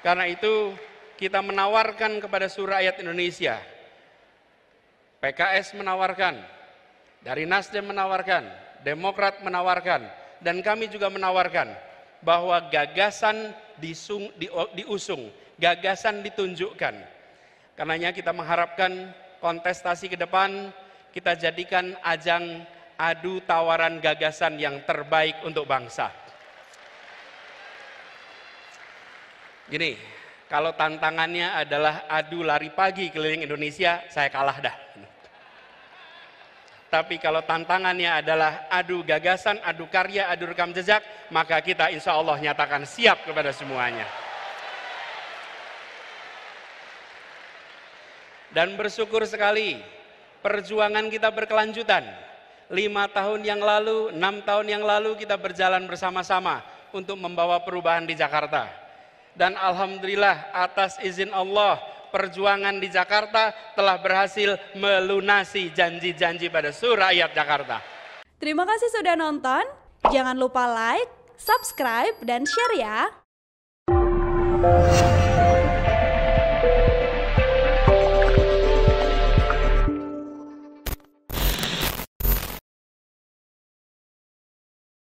Karena itu kita menawarkan kepada seluruh rakyat Indonesia. PKS menawarkan, dari Nasdem menawarkan, Demokrat menawarkan, dan kami juga menawarkan bahwa gagasan disung, di, diusung, gagasan ditunjukkan. Karenanya kita mengharapkan kontestasi ke depan kita jadikan ajang adu tawaran gagasan yang terbaik untuk bangsa. Gini, kalau tantangannya adalah adu lari pagi keliling Indonesia, saya kalah dah. Tapi kalau tantangannya adalah adu gagasan, adu karya, adu rekam jejak, maka kita insya Allah nyatakan siap kepada semuanya. Dan bersyukur sekali, perjuangan kita berkelanjutan. Lima tahun yang lalu, enam tahun yang lalu kita berjalan bersama-sama untuk membawa perubahan di Jakarta dan alhamdulillah atas izin Allah perjuangan di Jakarta telah berhasil melunasi janji-janji pada surayat Jakarta. Terima kasih sudah nonton. Jangan lupa like, subscribe, dan share ya.